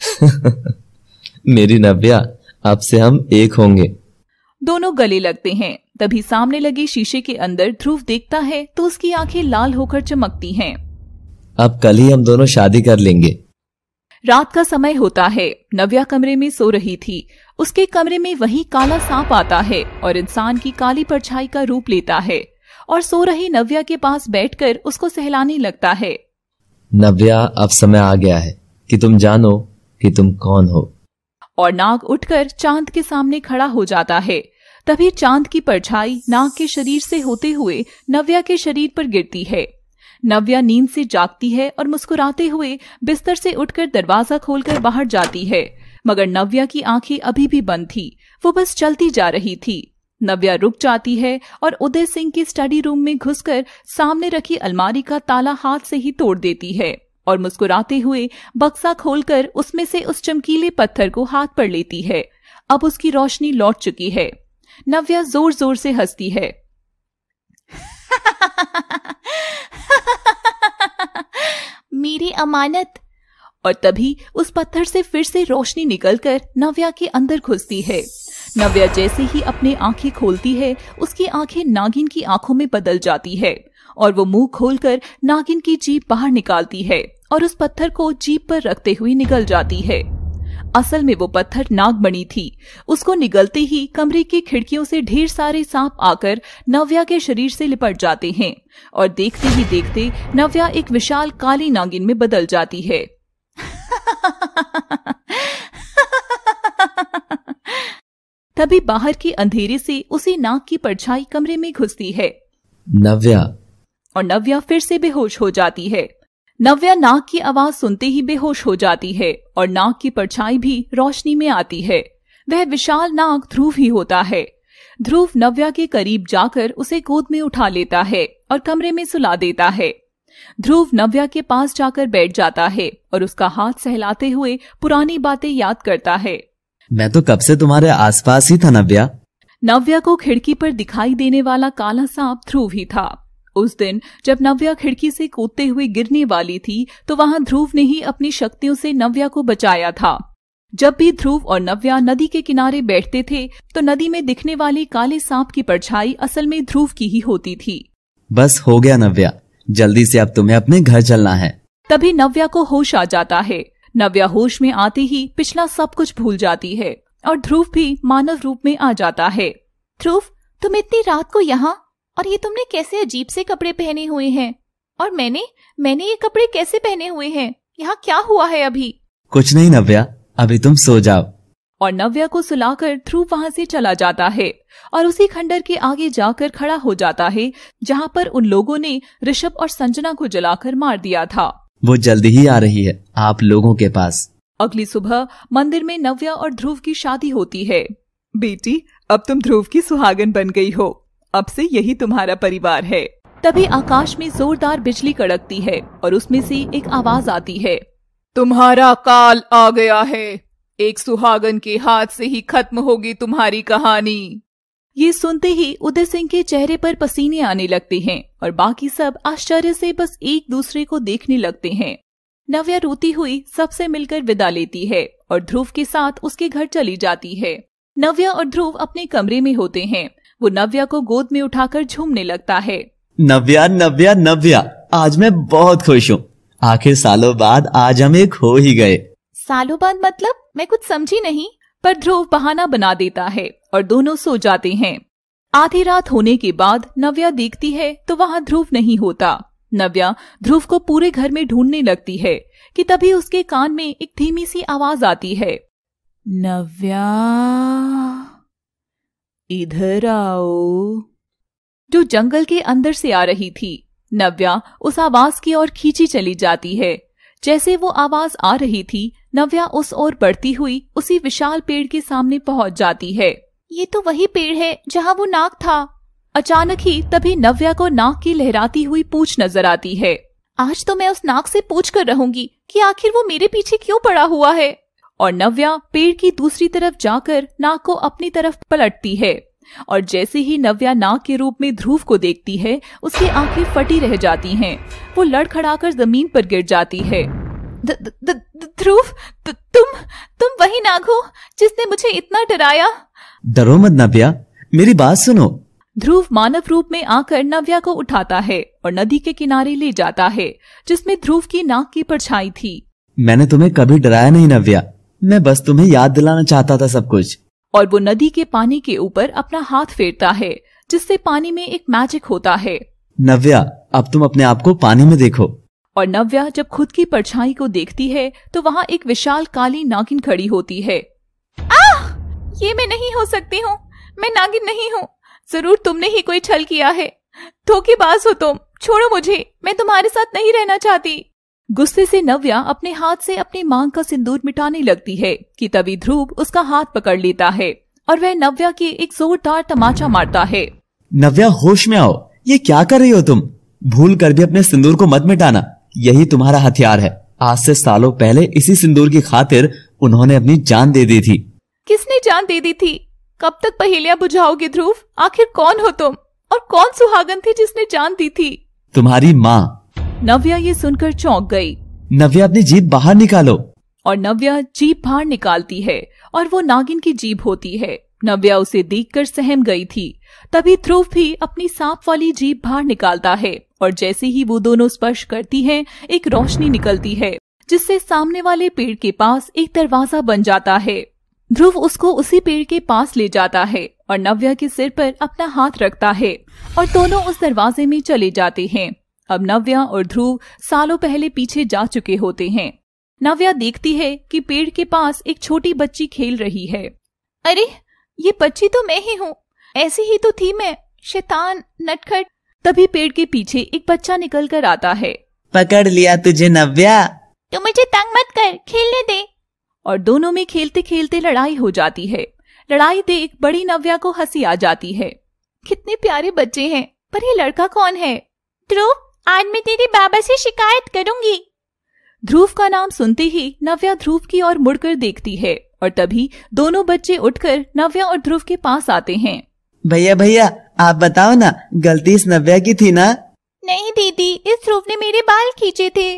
मेरी नव्या आपसे हम एक होंगे दोनों गले लगते हैं तभी सामने लगे शीशे के अंदर ध्रुव देखता है तो उसकी आंखें लाल होकर चमकती हैं। अब कल ही हम दोनों शादी कर लेंगे रात का समय होता है नव्या कमरे में सो रही थी उसके कमरे में वही काला सांप आता है और इंसान की काली परछाई का रूप लेता है और सो रही नव्या के पास बैठकर उसको सहलाने लगता है नव्या अब समय आ गया है कि तुम जानो कि तुम कौन हो और नाग उठकर चांद के सामने खड़ा हो जाता है तभी चांद की परछाई नाग के शरीर से होते हुए नव्या के शरीर पर गिरती है नव्या नींद से जागती है और मुस्कुराते हुए बिस्तर से उठकर दरवाजा खोलकर बाहर जाती है मगर नव्या की आंखें अभी भी बंद थी वो बस चलती जा रही थी नव्या रुक जाती है और उदय सिंह के स्टडी रूम में घुसकर सामने रखी अलमारी का ताला हाथ से ही तोड़ देती है और मुस्कुराते हुए बक्सा खोलकर उसमें से उस चमकीले पत्थर को हाथ पर लेती है अब उसकी रोशनी लौट चुकी है नव्या जोर जोर से हंसती है मेरी अमानत और तभी उस पत्थर से फिर से रोशनी निकलकर नव्या के अंदर घुसती है नव्या जैसे ही अपनी आंखें खोलती है उसकी आंखें नागिन की आंखों में बदल जाती है और वो मुंह खोलकर नागिन की जीप बाहर निकालती है और उस पत्थर को जीप पर रखते हुए निकल जाती है असल में वो पत्थर नाग बनी थी उसको निगलते ही कमरे की खिड़कियों से ढेर सारे सांप आकर नव्या के शरीर से लिपट जाते हैं और देखते ही देखते नव्या एक विशाल काली नागिन में बदल जाती है तभी बाहर के अंधेरे से उसी नाग की परछाई कमरे में घुसती है नव्या और नव्या फिर से बेहोश हो जाती है नव्या नाक की आवाज सुनते ही बेहोश हो जाती है और नाक की परछाई भी रोशनी में आती है वह विशाल नाग ध्रुव ही होता है ध्रुव नव्या के करीब जाकर उसे गोद में उठा लेता है और कमरे में सुला देता है ध्रुव नव्या के पास जाकर बैठ जाता है और उसका हाथ सहलाते हुए पुरानी बातें याद करता है मैं तो कब से तुम्हारे आसपास ही था नव्या नव्या को खिड़की पर दिखाई देने वाला काला सांप ध्रुव ही था उस दिन जब नव्या खिड़की से कूदते हुए गिरने वाली थी तो वहां ध्रुव ने ही अपनी शक्तियों से नव्या को बचाया था जब भी ध्रुव और नव्या नदी के किनारे बैठते थे तो नदी में दिखने वाले काले सांप की परछाई असल में ध्रुव की ही होती थी बस हो गया नव्या जल्दी से अब तुम्हें अपने घर चलना है तभी नव्या को होश आ जाता है नव्या होश में आते ही पिछला सब कुछ भूल जाती है और ध्रुव भी मानव रूप में आ जाता है ध्रुव तुम इतनी रात को यहाँ और ये तुमने कैसे अजीब से कपड़े पहने हुए हैं और मैंने मैंने ये कपड़े कैसे पहने हुए हैं यहाँ क्या हुआ है अभी कुछ नहीं नव्या अभी तुम सो जाओ और नव्या को सुलाकर ध्रुव वहाँ से चला जाता है और उसी खंडर के आगे जाकर खड़ा हो जाता है जहाँ पर उन लोगों ने ऋषभ और संजना को जलाकर मार दिया था वो जल्दी ही आ रही है आप लोगों के पास अगली सुबह मंदिर में नव्या और ध्रुव की शादी होती है बेटी अब तुम ध्रुव की सुहागन बन गई हो अब से यही तुम्हारा परिवार है तभी आकाश में जोरदार बिजली कड़कती है और उसमें से एक आवाज आती है तुम्हारा काल आ गया है एक सुहागन के हाथ से ही खत्म होगी तुम्हारी कहानी ये सुनते ही उदय सिंह के चेहरे पर पसीने आने लगते हैं और बाकी सब आश्चर्य से बस एक दूसरे को देखने लगते हैं नव्या रोती हुई सबसे मिलकर विदा लेती है और ध्रुव के साथ उसके घर चली जाती है नव्या और ध्रुव अपने कमरे में होते हैं वो नव्या को गोद में उठाकर झूमने लगता है नव्या नव्या नव्या आज मैं बहुत खुश हूँ आखिर सालों बाद आज हम एक हो ही गए सालों बाद मतलब मैं कुछ समझी नहीं पर ध्रुव बहाना बना देता है और दोनों सो जाते हैं आधी रात होने के बाद नव्या देखती है तो वहाँ ध्रुव नहीं होता नव्या ध्रुव को पूरे घर में ढूंढने लगती है कि तभी उसके कान में एक धीमी सी आवाज आती है नव्या इधर आओ जो जंगल के अंदर से आ रही थी नव्या उस आवाज की ओर खींची चली जाती है जैसे वो आवाज आ रही थी नव्या उस ओर बढ़ती हुई उसी विशाल पेड़ के सामने पहुंच जाती है ये तो वही पेड़ है जहाँ वो नाक था अचानक ही तभी नव्या को नाक की लहराती हुई पूछ नजर आती है आज तो मैं उस नाक से पूछ कर रहूंगी कि आखिर वो मेरे पीछे क्यों पड़ा हुआ है और नव्या पेड़ की दूसरी तरफ जाकर नाग को अपनी तरफ पलटती है और जैसे ही नव्या नाग के रूप में ध्रुव को देखती है उसकी आंखें फटी रह जाती हैं। वो लड़खड़ाकर जमीन पर गिर जाती है ध्रुव तुम तुम वही नाग हो जिसने मुझे इतना डराया डरो मत नव्या मेरी बात सुनो ध्रुव मानव रूप में आकर नव्या को उठाता है और नदी के किनारे ले जाता है जिसमें ध्रुव की नाक की परछाई थी मैंने तुम्हें कभी डराया नहीं नव्या मैं बस तुम्हें याद दिलाना चाहता था सब कुछ और वो नदी के पानी के ऊपर अपना हाथ फेरता है जिससे पानी में एक मैजिक होता है नव्या अब तुम अपने आप को पानी में देखो और नव्या जब खुद की परछाई को देखती है तो वहाँ एक विशाल काली नागिन खड़ी होती है आह! ये मैं नहीं हो सकती हूँ मैं नागिन नहीं हूँ जरूर तुमने ही कोई छल किया है धोखेबाज हो तुम छोड़ो मुझे मैं तुम्हारे साथ नहीं रहना चाहती गुस्से से नव्या अपने हाथ से अपनी मांग का सिंदूर मिटाने लगती है कि तभी ध्रुव उसका हाथ पकड़ लेता है और वह नव्या की एक जोरदार तमाचा मारता है नव्या होश में आओ ये क्या कर रही हो तुम भूल कर भी अपने सिंदूर को मत मिटाना यही तुम्हारा हथियार है आज से सालों पहले इसी सिंदूर की खातिर उन्होंने अपनी जान दे दी थी किसने जान दे दी थी कब तक पहेलिया बुझाओगे ध्रुव आखिर कौन हो तुम और कौन सुहागन थी जिसने जान दी थी तुम्हारी माँ नव्या ये सुनकर चौंक गई नव्या अपनी जीप बाहर निकालो और नव्या जीप बाहर निकालती है और वो नागिन की जीप होती है नव्या उसे देखकर सहम गई थी तभी ध्रुव भी अपनी सांप वाली जीप बाहर निकालता है और जैसे ही वो दोनों स्पर्श करती हैं, एक रोशनी निकलती है जिससे सामने वाले पेड़ के पास एक दरवाजा बन जाता है ध्रुव उसको उसी पेड़ के पास ले जाता है और नव्या के सिर पर अपना हाथ रखता है और दोनों उस दरवाजे में चले जाते हैं अब नव्या और ध्रुव सालों पहले पीछे जा चुके होते हैं नव्या देखती है कि पेड़ के पास एक छोटी बच्ची खेल रही है अरे ये बच्ची तो मैं ही हूँ ऐसी ही तो थी मैं शैतान नटखट तभी पेड़ के पीछे एक बच्चा निकल कर आता है पकड़ लिया तुझे नव्या तू मुझे तंग मत कर खेलने दे और दोनों में खेलते खेलते लड़ाई हो जाती है लड़ाई देख बड़ी नव्या को हंसी आ जाती है कितने प्यारे बच्चे हैं पर ये लड़का कौन है ध्रुव आज मैं तेरे बाबा से शिकायत करूंगी ध्रुव का नाम सुनते ही नव्या ध्रुव की ओर मुड़कर देखती है और तभी दोनों बच्चे उठकर नव्या और ध्रुव के पास आते हैं भैया भैया आप बताओ ना गलती इस नव्या की थी ना नहीं दीदी इस ध्रुव ने मेरे बाल खींचे थे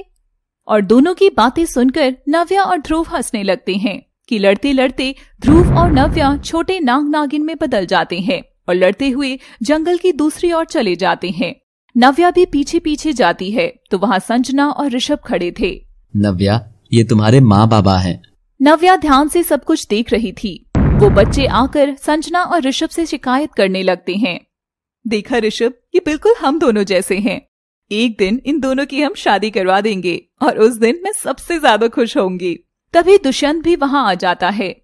और दोनों की बातें सुनकर नव्या और ध्रुव हंसने लगते हैं कि लड़ते लड़ते ध्रुव और नव्या छोटे नाग नागिन में बदल जाते हैं और लड़ते हुए जंगल की दूसरी ओर चले जाते हैं नव्या भी पीछे पीछे जाती है तो वहाँ संजना और ऋषभ खड़े थे नव्या ये तुम्हारे माँ बाबा है नव्या ध्यान से सब कुछ देख रही थी वो बच्चे आकर संजना और ऋषभ से शिकायत करने लगते हैं देखा ऋषभ ये बिल्कुल हम दोनों जैसे हैं एक दिन इन दोनों की हम शादी करवा देंगे और उस दिन मैं सबसे ज्यादा खुश होंगी तभी दुष्यंत भी वहाँ आ जाता है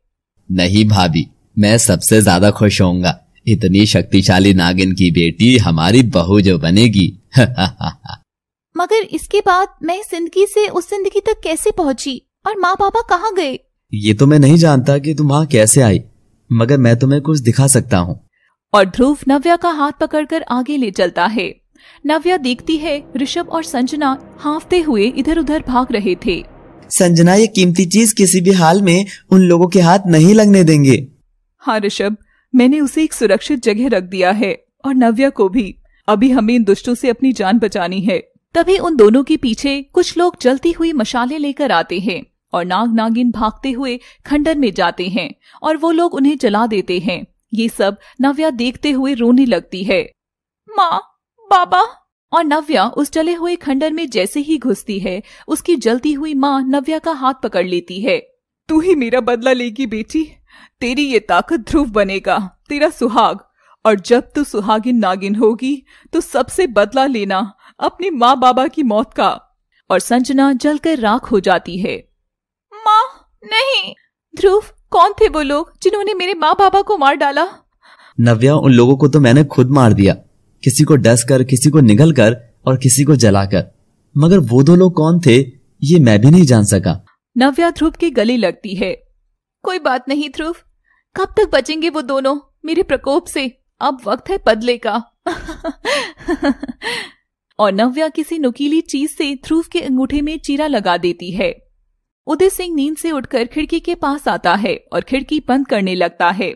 नहीं भाभी मैं सबसे ज्यादा खुश होऊंगा इतनी शक्तिशाली नागिन की बेटी हमारी बहू जो बनेगी मगर इसके बाद मैं जिंदगी से उस जिंदगी तक कैसे पहुंची और माँ पापा कहाँ गए ये तो मैं नहीं जानता कि तुम वहाँ कैसे आई मगर मैं तुम्हें कुछ दिखा सकता हूँ और ध्रुव नव्या का हाथ पकड़कर आगे ले चलता है नव्या देखती है ऋषभ और संजना हाफते हुए इधर उधर भाग रहे थे संजना ये कीमती चीज किसी भी हाल में उन लोगों के हाथ नहीं लगने देंगे हाँ ऋषभ मैंने उसे एक सुरक्षित जगह रख दिया है और नव्या को भी अभी हमें इन दुष्टों से अपनी जान बचानी है तभी उन दोनों के पीछे कुछ लोग जलती हुई मशाले लेकर आते हैं और नाग नागिन भागते हुए खंडर में जाते हैं और वो लोग उन्हें जला देते हैं ये सब नव्या देखते हुए रोने लगती है माँ बाबा और नव्या उस जले हुए खंडर में जैसे ही घुसती है उसकी जलती हुई माँ नव्या का हाथ पकड़ लेती है तू ही मेरा बदला लेगी बेटी तेरी ये ताकत ध्रुव बनेगा तेरा सुहाग और जब तू सुहागिन नागिन होगी तो सबसे बदला लेना अपनी माँ बाबा की मौत का और संजना जलकर राख हो जाती है माँ नहीं ध्रुव कौन थे वो लोग जिन्होंने मेरे माँ बाबा को मार डाला नव्या उन लोगों को तो मैंने खुद मार दिया किसी को डस कर किसी को निगल कर और किसी को जला कर मगर वो दो लोग कौन थे ये मैं भी नहीं जान सका नव्या ध्रुव के गले लगती है कोई बात नहीं ध्रुव कब तक बचेंगे वो दोनों मेरे प्रकोप से अब वक्त है बदले का और नव्या किसी नुकीली चीज से ध्रुव के अंगूठे में चीरा लगा देती है उदय सिंह नींद से उठकर खिड़की के पास आता है और खिड़की बंद करने लगता है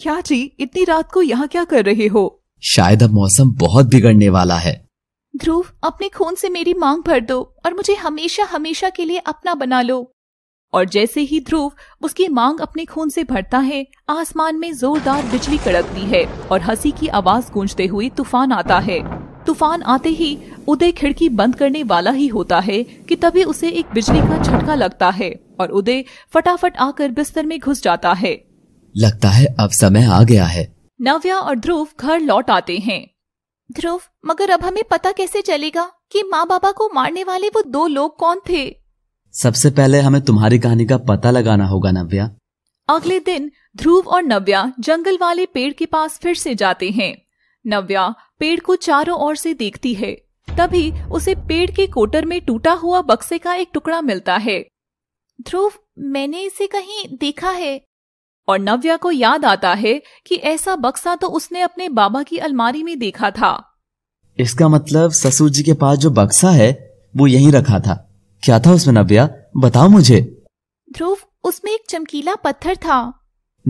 क्या जी इतनी रात को यहाँ क्या कर रहे हो शायद अब मौसम बहुत बिगड़ने वाला है ध्रुव अपने खून से मेरी मांग भर दो और मुझे हमेशा हमेशा के लिए अपना बना लो और जैसे ही ध्रुव उसकी मांग अपने खून से भरता है आसमान में जोरदार बिजली कड़कती है और हंसी की आवाज गूंजते हुए तूफान आता है तूफान आते ही उदय खिड़की बंद करने वाला ही होता है कि तभी उसे एक बिजली का झटका लगता है और उदय फटाफट आकर बिस्तर में घुस जाता है लगता है अब समय आ गया है नव्या और ध्रुव घर लौट आते हैं ध्रुव मगर अब हमें पता कैसे चलेगा कि माँ बाबा को मारने वाले वो दो लोग कौन थे सबसे पहले हमें तुम्हारी कहानी का पता लगाना होगा नव्या अगले दिन ध्रुव और नव्या जंगल वाले पेड़ के पास फिर से जाते हैं नव्या पेड़ को चारों ओर से देखती है तभी उसे पेड़ के कोटर में टूटा हुआ बक्से का एक टुकड़ा मिलता है ध्रुव मैंने इसे कहीं देखा है और नव्या को याद आता है कि ऐसा बक्सा तो उसने अपने बाबा की अलमारी में देखा था इसका मतलब ससुर जी के पास जो बक्सा है वो यहीं रखा था क्या था उसमें नव्या बताओ मुझे ध्रुव उसमें एक चमकीला पत्थर था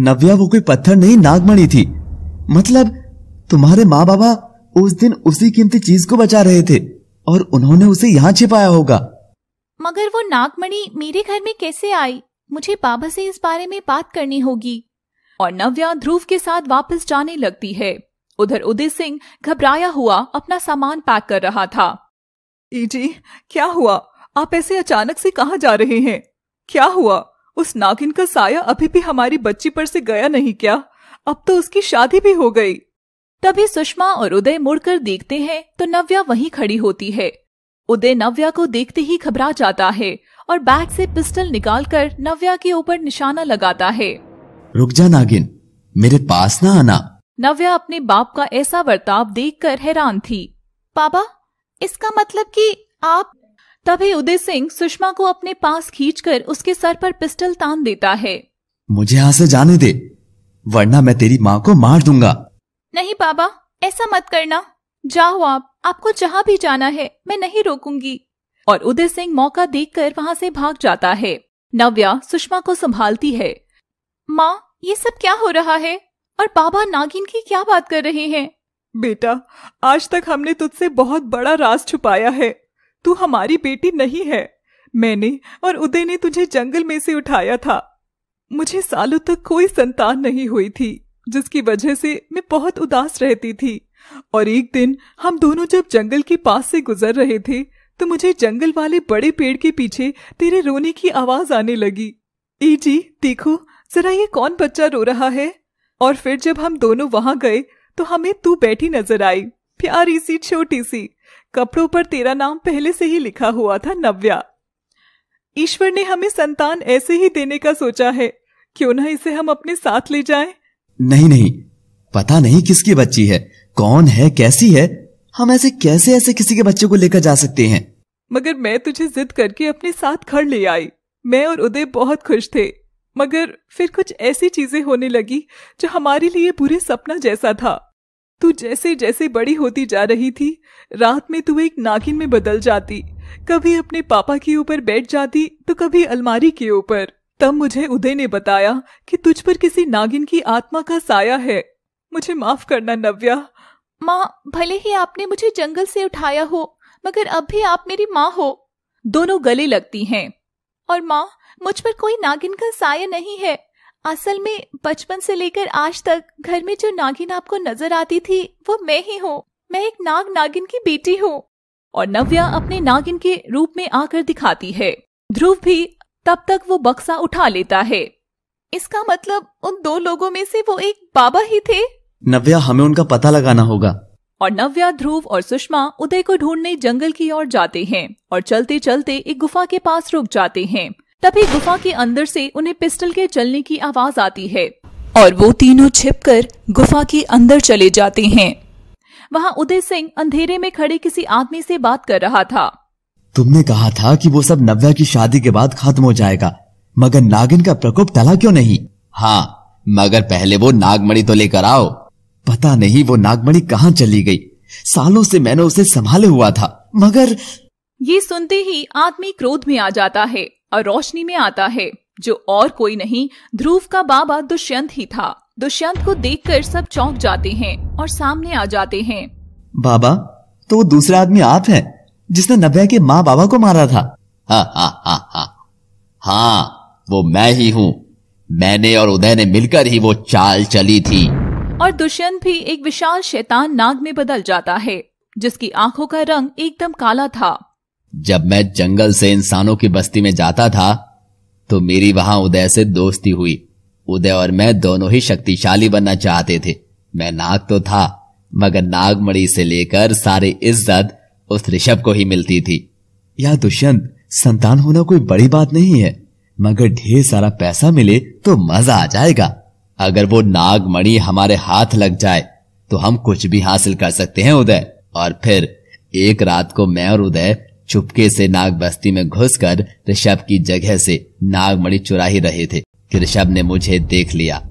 नव्या वो कोई पत्थर नहीं नागमणि थी मतलब तुम्हारे माँ बाबा उस दिन उसी कीमती चीज को बचा रहे थे और उन्होंने उसे यहाँ छिपाया होगा मगर वो नागमणि मेरे घर में कैसे आई मुझे बाबा से इस बारे में बात करनी होगी और नव्या ध्रुव के साथ वापस जाने लगती है उधर उदय सिंह घबराया हुआ अपना सामान पैक कर रहा था ईटी क्या हुआ आप ऐसे अचानक से कहाँ जा रहे हैं क्या हुआ उस नागिन का साया अभी भी हमारी बच्ची पर से गया नहीं क्या अब तो उसकी शादी भी हो गई तभी सुषमा और उदय मुड़कर देखते हैं तो नव्या वहीं खड़ी होती है उदय नव्या को देखते ही घबरा जाता है और बैग से पिस्टल निकालकर नव्या के ऊपर निशाना लगाता है रुक जा नागिन मेरे पास ना आना नव्या अपने बाप का ऐसा बर्ताव देखकर हैरान थी पापा इसका मतलब कि आप तभी उदय सिंह सुषमा को अपने पास खींचकर उसके सर पर पिस्टल तान देता है मुझे यहाँ से जाने दे वरना मैं तेरी माँ को मार दूंगा नहीं बाबा ऐसा मत करना जाओ आप आपको जहाँ भी जाना है मैं नहीं रोकूंगी और उदय सिंह मौका देखकर वहाँ से भाग जाता है नव्या सुषमा को संभालती है माँ ये सब क्या हो रहा है और बाबा नागिन की क्या बात कर रहे हैं बेटा आज तक हमने तुझसे बहुत बड़ा राज छुपाया है तू हमारी बेटी नहीं है मैंने और उदय ने तुझे जंगल में से उठाया था मुझे सालों तक कोई संतान नहीं हुई थी जिसकी वजह से मैं बहुत उदास रहती थी और एक दिन हम दोनों जब जंगल के पास से गुजर रहे थे तो मुझे जंगल वाले बड़े पेड़ के पीछे तेरे रोने की आवाज आने लगी ए जी देखो जरा ये कौन बच्चा रो रहा है और फिर जब हम दोनों वहां गए तो हमें तू बैठी नजर आई प्यारी सी छोटी सी कपड़ों पर तेरा नाम पहले से ही लिखा हुआ था नव्या ईश्वर ने हमें संतान ऐसे ही देने का सोचा है क्यों ना इसे हम अपने साथ ले जाएं? नहीं नहीं पता नहीं किसकी बच्ची है कौन है कैसी है हम ऐसे कैसे ऐसे किसी के बच्चे को लेकर जा सकते हैं मगर मैं तुझे जिद करके अपने साथ घर ले आई मैं और उदय बहुत खुश थे मगर फिर कुछ ऐसी चीजें होने लगी जो हमारे लिए बुरे सपना जैसा था तू जैसे जैसे बड़ी होती जा रही थी रात में तू एक नागिन में बदल जाती कभी अपने पापा के ऊपर बैठ जाती तो कभी अलमारी के ऊपर तब मुझे उदय ने बताया कि तुझ पर किसी नागिन की आत्मा का साया है मुझे माफ करना नव्या माँ भले ही आपने मुझे जंगल से उठाया हो मगर अब भी आप मेरी माँ हो दोनों गले लगती हैं और माँ मुझ पर कोई नागिन का साया नहीं है असल में बचपन से लेकर आज तक घर में जो नागिन आपको नजर आती थी वो मैं ही हूँ मैं एक नाग नागिन की बेटी हूँ और नव्या अपने नागिन के रूप में आकर दिखाती है ध्रुव भी तब तक वो बक्सा उठा लेता है इसका मतलब उन दो लोगों में से वो एक बाबा ही थे नव्या हमें उनका पता लगाना होगा और नव्या ध्रुव और सुषमा उदय को ढूंढने जंगल की ओर जाते हैं और चलते चलते एक गुफा के पास रुक जाते हैं तभी गुफा के अंदर से उन्हें पिस्टल के चलने की आवाज आती है और वो तीनों छिपकर गुफा के अंदर चले जाते हैं वहाँ उदय सिंह अंधेरे में खड़े किसी आदमी से बात कर रहा था तुमने कहा था कि वो सब नव्या की शादी के बाद खत्म हो जाएगा मगर नागिन का प्रकोप टला क्यों नहीं हाँ मगर पहले वो नागमणि तो लेकर आओ पता नहीं वो नागमणि कहाँ चली गई सालों से मैंने उसे संभाले हुआ था मगर ये सुनते ही आदमी क्रोध में आ जाता है और रोशनी में आता है जो और कोई नहीं ध्रुव का बाबा दुष्यंत ही था दुष्यंत को देखकर सब चौंक जाते हैं और सामने आ जाते हैं बाबा तो वो दूसरा आदमी आप हैं जिसने नभ्या के माँ बाबा को मारा था हा हा हा हा वो मैं ही हूँ मैंने और उदय ने मिलकर ही वो चाल चली थी और दुष्यंत भी एक विशाल शैतान नाग में बदल जाता है जिसकी आंखों का रंग एकदम काला था जब मैं जंगल से इंसानों की बस्ती में जाता था तो मेरी वहां उदय से दोस्ती हुई उदय और मैं दोनों ही शक्तिशाली बनना चाहते थे मैं नाग तो था मगर नागमणि से लेकर सारी इज्जत उस ऋषभ को ही मिलती थी या दुष्यंत संतान होना कोई बड़ी बात नहीं है मगर ढेर सारा पैसा मिले तो मजा आ जाएगा अगर वो नागमणि हमारे हाथ लग जाए तो हम कुछ भी हासिल कर सकते हैं उदय और फिर एक रात को मैं और उदय चुपके से नाग बस्ती में घुसकर ऋषभ की जगह से नागमणि चुरा ही रहे थे कि ऋषभ ने मुझे देख लिया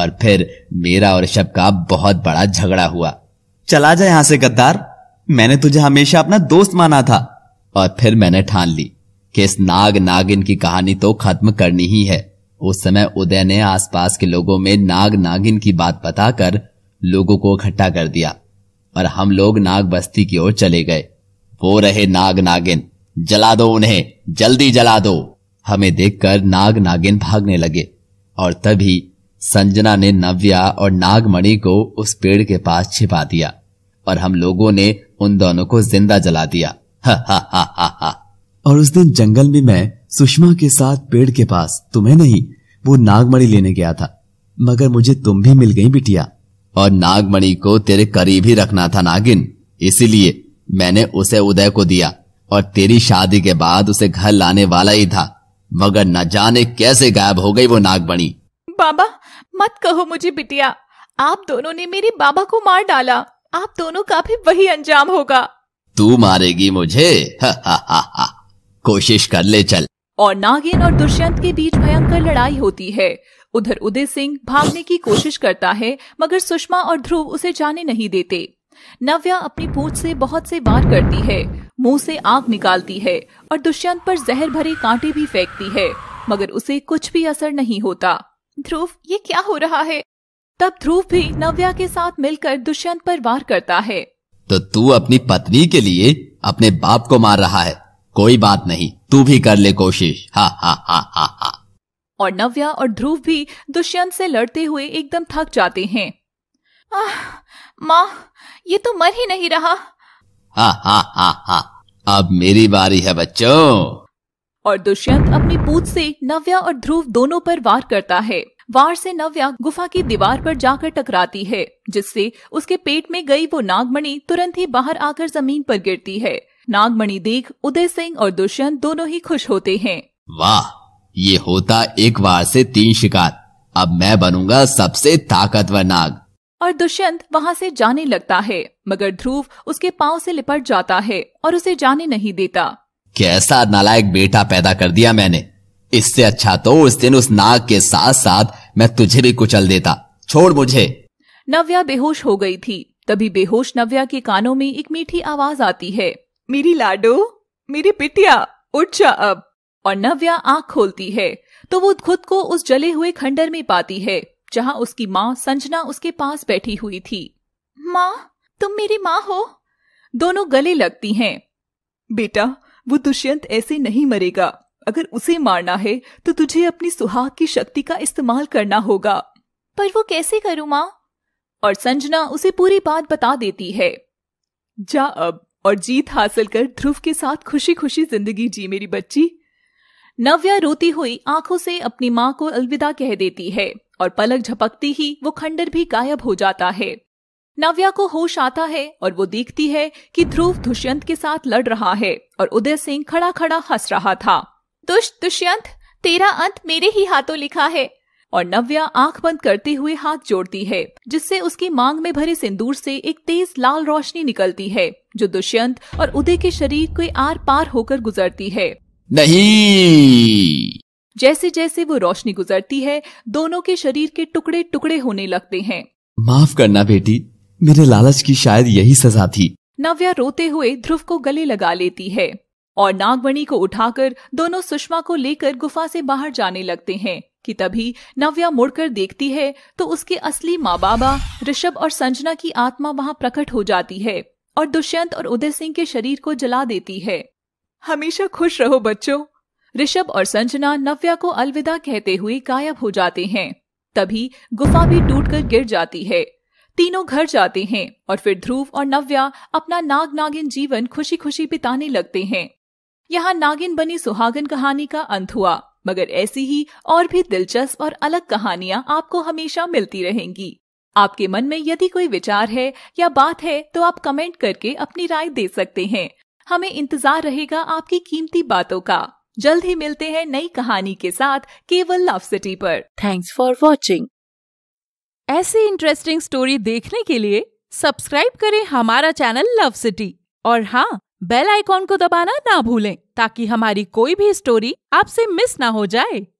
और फिर मेरा और ऋषभ का बहुत बड़ा झगड़ा हुआ चला जा यहां से गद्दार मैंने तुझे हमेशा अपना दोस्त माना था और फिर मैंने ठान ली कि इस नाग नागिन की कहानी तो खत्म करनी ही है उस समय उदय ने आसपास के लोगों में नाग नागिन की बात बताकर लोगों को इकट्ठा कर दिया और हम लोग नाग बस्ती की ओर चले गए हो रहे नाग नागिन जला दो उन्हें जल्दी जला दो हमें देखकर नाग नागिन भागने लगे और तभी संजना ने नव्या और नागमणि को उस पेड़ के पास छिपा दिया और हम लोगों ने उन दोनों को जिंदा जला दिया हा हा हा हा हा और उस दिन जंगल में मैं सुषमा के साथ पेड़ के पास तुम्हें नहीं वो नागमणि लेने गया था मगर मुझे तुम भी मिल गई बिटिया और नागमणि को तेरे करीब ही रखना था नागिन इसीलिए मैंने उसे उदय को दिया और तेरी शादी के बाद उसे घर लाने वाला ही था मगर न जाने कैसे गायब हो गई वो नागबणी बाबा मत कहो मुझे बिटिया आप दोनों ने मेरे बाबा को मार डाला आप दोनों का भी वही अंजाम होगा तू मारेगी मुझे कोशिश कर ले चल और नागिन और दुष्यंत के बीच भयंकर लड़ाई होती है उधर उदय सिंह भागने की कोशिश करता है मगर सुषमा और ध्रुव उसे जाने नहीं देते नव्या अपनी पूछ से बहुत से वार करती है मुंह से आग निकालती है और दुष्यंत पर जहर भरे कांटे भी फेंकती है मगर उसे कुछ भी असर नहीं होता ध्रुव ये क्या हो रहा है तब ध्रुव भी नव्या के साथ मिलकर दुष्यंत पर वार करता है तो तू अपनी पत्नी के लिए अपने बाप को मार रहा है कोई बात नहीं तू भी कर ले कोशिश हा हा हा हा हा और नव्या और ध्रुव भी दुष्यंत से लड़ते हुए एकदम थक जाते हैं माँ ये तो मर ही नहीं रहा हा हा हा हा अब मेरी बारी है बच्चों और दुष्यंत अपनी पूछ से नव्या और ध्रुव दोनों पर वार करता है वार से नव्या गुफा की दीवार पर जाकर टकराती है जिससे उसके पेट में गई वो नागमणि तुरंत ही बाहर आकर जमीन पर गिरती है नागमणि देख उदय सिंह और दुष्यंत दोनों ही खुश होते हैं वाह ये होता एक वार से तीन शिकार अब मैं बनूंगा सबसे ताकतवर नाग और दुष्यंत वहां से जाने लगता है मगर ध्रुव उसके पाँव से लिपट जाता है और उसे जाने नहीं देता कैसा नालायक बेटा पैदा कर दिया मैंने इससे अच्छा तो उस दिन उस नाग के साथ साथ मैं तुझे भी कुचल देता छोड़ मुझे नव्या बेहोश हो गई थी तभी बेहोश नव्या के कानों में एक मीठी आवाज आती है मेरी लाडो मेरी पिटिया उठ जा अब और नव्या आंख खोलती है तो वो खुद को उस जले हुए खंडर में पाती है जहां उसकी माँ संजना उसके पास बैठी हुई थी माँ तुम मेरी माँ हो दोनों गले लगती हैं बेटा वो दुष्यंत ऐसे नहीं मरेगा अगर उसे मारना है तो तुझे अपनी सुहाग की शक्ति का इस्तेमाल करना होगा पर वो कैसे करूँ माँ और संजना उसे पूरी बात बता देती है जा अब और जीत हासिल कर ध्रुव के साथ खुशी खुशी जिंदगी जी मेरी बच्ची नव्या रोती हुई आंखों से अपनी माँ को अलविदा कह देती है और पलक झपकती ही वो खंडर भी गायब हो जाता है नव्या को होश आता है और वो देखती है कि ध्रुव दुष्यंत के साथ लड़ रहा है और उदय सिंह खड़ा खड़ा हंस रहा था दुष्ट दुष्यंत तेरा अंत मेरे ही हाथों लिखा है और नव्या आंख बंद करते हुए हाथ जोड़ती है जिससे उसकी मांग में भरे सिंदूर से एक तेज लाल रोशनी निकलती है जो दुष्यंत और उदय के शरीर के आर पार होकर गुजरती है नहीं जैसे जैसे वो रोशनी गुजरती है दोनों के शरीर के टुकड़े टुकड़े होने लगते हैं माफ करना बेटी मेरे लालच की शायद यही सजा थी नव्या रोते हुए ध्रुव को गले लगा लेती है और नागमणि को उठाकर दोनों सुषमा को लेकर गुफा से बाहर जाने लगते हैं कि तभी नव्या मुड़कर देखती है तो उसके असली माँ बाबा ऋषभ और संजना की आत्मा वहाँ प्रकट हो जाती है और दुष्यंत और उदय सिंह के शरीर को जला देती है हमेशा खुश रहो बच्चों ऋषभ और संजना नव्या को अलविदा कहते हुए गायब हो जाते हैं तभी गुफा भी टूटकर गिर जाती है तीनों घर जाते हैं और फिर ध्रुव और नव्या अपना नाग नागिन जीवन खुशी खुशी बिताने लगते हैं यहाँ नागिन बनी सुहागन कहानी का अंत हुआ मगर ऐसी ही और भी दिलचस्प और अलग कहानियाँ आपको हमेशा मिलती रहेंगी आपके मन में यदि कोई विचार है या बात है तो आप कमेंट करके अपनी राय दे सकते हैं हमें इंतजार रहेगा आपकी कीमती बातों का जल्द ही मिलते हैं नई कहानी के साथ केवल लव सिटी पर थैंक्स फॉर वॉचिंग ऐसी इंटरेस्टिंग स्टोरी देखने के लिए सब्सक्राइब करें हमारा चैनल लव सिटी और हाँ बेल आइकॉन को दबाना ना भूलें ताकि हमारी कोई भी स्टोरी आपसे मिस ना हो जाए